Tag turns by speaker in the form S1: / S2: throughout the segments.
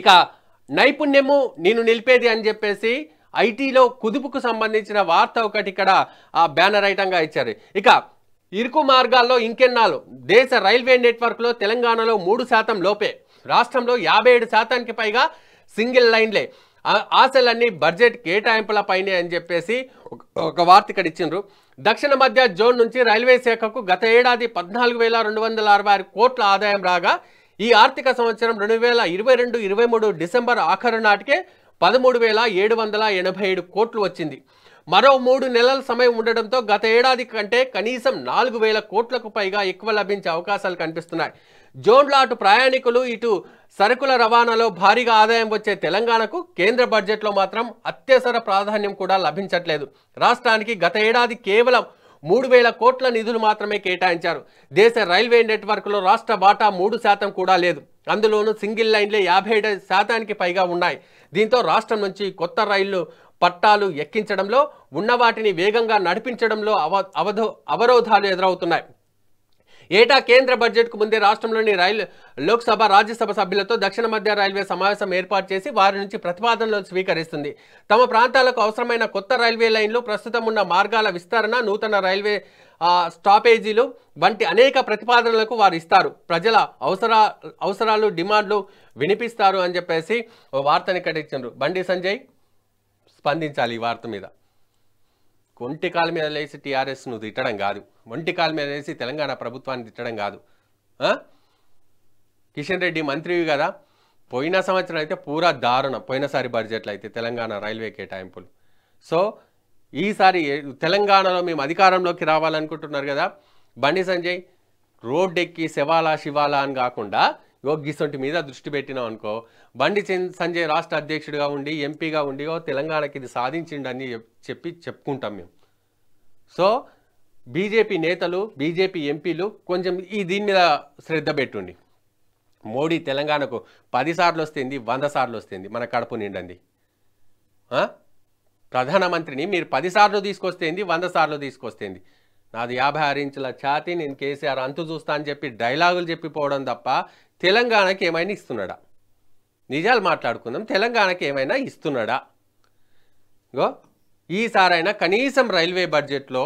S1: ఇక నైపుణ్యము నేను నిలిపేది అని చెప్పేసి ఐటీలో కుదుపుకు సంబంధించిన వార్త ఒకటి ఇక్కడ ఆ బ్యానర్ ఐటంగా ఇచ్చారు ఇక ఇరుకు మార్గాల్లో ఇంకెన్నాళ్ళు దేశ రైల్వే నెట్వర్క్లో తెలంగాణలో మూడు శాతం లోపే రాష్ట్రంలో యాభై ఏడు శాతానికి పైగా సింగిల్ లైన్లే ఆశలన్నీ బడ్జెట్ కేటాయింపులపైనే అని చెప్పేసి ఒక వార్త ఇక్కడ ఇచ్చిండ్రు దక్షిణ మధ్య జోన్ నుంచి రైల్వే శాఖకు గత ఏడాది పద్నాలుగు కోట్ల ఆదాయం రాగా ఈ ఆర్థిక సంవత్సరం రెండు వేల ఇరవై రెండు ఇరవై మూడు డిసెంబర్ ఆఖరు నాటికే పదమూడు వేల ఏడు వందల ఎనభై ఏడు కోట్లు వచ్చింది మరో మూడు నెలల సమయం ఉండడంతో గత ఏడాది కంటే కనీసం నాలుగు వేల కోట్లకు పైగా ఎక్కువ లభించే అవకాశాలు కనిపిస్తున్నాయి జోన్లో అటు ప్రయాణికులు ఇటు సరుకుల రవాణాలో భారీగా ఆదాయం వచ్చే తెలంగాణకు కేంద్ర బడ్జెట్లో మాత్రం అత్యవసర ప్రాధాన్యం కూడా లభించట్లేదు రాష్ట్రానికి గత ఏడాది కేవలం మూడు వేల కోట్ల నిధులు మాత్రమే కేటాయించారు దేశ రైల్వే నెట్వర్క్లో రాష్ట్ర బాటా మూడు శాతం కూడా లేదు అందులోనూ సింగిల్ లైన్లే యాభై శాతానికి పైగా ఉన్నాయి దీంతో రాష్ట్రం నుంచి కొత్త రైళ్లు పట్టాలు ఎక్కించడంలో ఉన్నవాటిని వేగంగా నడిపించడంలో అవ అవరోధాలు ఎదురవుతున్నాయి ఏటా కేంద్ర బడ్జెట్కు ముందే రాష్ట్రంలోని రైల్వే లోక్సభ రాజ్యసభ సభ్యులతో దక్షిణ మధ్య రైల్వే సమావేశం ఏర్పాటు చేసి వారి నుంచి ప్రతిపాదనలు స్వీకరిస్తుంది తమ ప్రాంతాలకు అవసరమైన కొత్త రైల్వే లైన్లు ప్రస్తుతం ఉన్న మార్గాల విస్తరణ నూతన రైల్వే స్టాపేజీలు వంటి అనేక ప్రతిపాదనలకు వారు ఇస్తారు ప్రజల అవసర అవసరాలు డిమాండ్లు వినిపిస్తారు అని చెప్పేసి వార్తని కట్టించారు బండి సంజయ్ స్పందించాలి ఈ వార్త మీద ఒంటి కాల మీద లేసి టీఆర్ఎస్ను తిట్టడం కాదు ఒంటి కాల మీద లేసి తెలంగాణ ప్రభుత్వాన్ని తిట్టడం కాదు కిషన్ రెడ్డి మంత్రివి కదా పోయిన సంవత్సరం అయితే పూరా దారుణం పోయినసారి బడ్జెట్లు అయితే తెలంగాణ రైల్వే కేటాయింపులు సో ఈసారి తెలంగాణలో మేము అధికారంలోకి రావాలనుకుంటున్నారు కదా బండి సంజయ్ రోడ్డెక్కి శవాలా శివాలా అని కాకుండా యోగిసొంటి మీద దృష్టి పెట్టినాం అనుకో బండి సంజయ్ రాష్ట్ర అధ్యక్షుడిగా ఉండి ఎంపీగా ఉండి తెలంగాణకి ఇది సాధించిండని చెప్పి చెప్పుకుంటాం మేము సో బీజేపీ నేతలు బీజేపీ ఎంపీలు కొంచెం ఈ దీని మీద శ్రద్ధ పెట్టుండి మోడీ తెలంగాణకు పదిసార్లు వస్తుంది వంద సార్లు వస్తుంది మన కడుపు నిండండి ప్రధానమంత్రిని మీరు పదిసార్లు తీసుకొస్తేంది వంద సార్లు తీసుకొస్తేంది నాది యాభై ఆరు ఇంచుల ఛాతీ నేను కేసీఆర్ అంతు చూస్తా అని చెప్పి డైలాగులు చెప్పిపోవడం తప్ప తెలంగాణకి ఏమైనా ఇస్తున్నాడా నిజాలు మాట్లాడుకుందాం తెలంగాణకి ఏమైనా ఇస్తున్నాడా గో ఈసారైనా కనీసం రైల్వే బడ్జెట్లో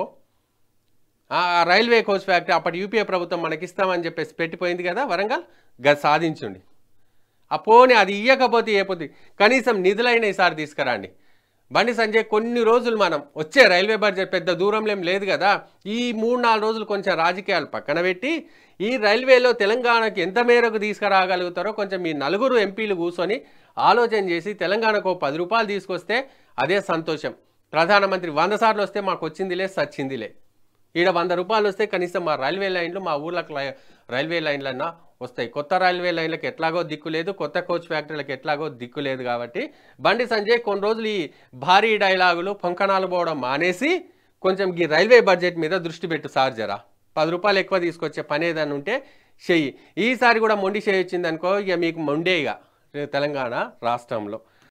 S1: రైల్వే కోచ్ ఫ్యాక్టరీ అప్పటి యూపీఏ ప్రభుత్వం మనకి ఇస్తామని చెప్పేసి పెట్టిపోయింది కదా వరంగల్ గ సాధించండి ఆ పోనీ అది ఇయ్యకపోతే ఏపోతే కనీసం నిధులైన ఈసారి తీసుకురండి బండి సంజయ్ కొన్ని రోజులు మనం వచ్చే రైల్వే బడ్జెట్ పెద్ద దూరంలేం లేదు కదా ఈ మూడు నాలుగు రోజులు కొంచెం రాజకీయాలు పక్కన పెట్టి ఈ రైల్వేలో తెలంగాణకు ఎంత మేరకు తీసుకురాగలుగుతారో కొంచెం మీ నలుగురు ఎంపీలు కూర్చొని ఆలోచన చేసి తెలంగాణకు పది రూపాయలు తీసుకొస్తే అదే సంతోషం ప్రధానమంత్రి వంద సార్లు వస్తే మాకు వచ్చిందిలే సచ్చిందిలే ఈడ వంద రూపాయలు వస్తే కనీసం మా రైల్వే లైన్లు మా ఊర్లకు రైల్వే లైన్లన్నా వస్తాయి కొత్త రైల్వే లైన్లకు ఎట్లాగో దిక్కు లేదు కొత్త కోచ్ ఫ్యాక్టరీలకు ఎట్లాగో దిక్కు లేదు కాబట్టి బండి సంజయ్ కొన్ని రోజులు ఈ భారీ డైలాగులు పొంకణాలు పోవడం మానేసి కొంచెం ఈ రైల్వే బడ్జెట్ మీద దృష్టి పెట్టు సార్ జరా పది రూపాయలు ఎక్కువ తీసుకొచ్చే పని ఏదైనా ఉంటే చెయ్యి ఈసారి కూడా మొండి చేయొచ్చింది వచ్చిందనుకో ఇక మీకు మొండేగా తెలంగాణ రాష్ట్రంలో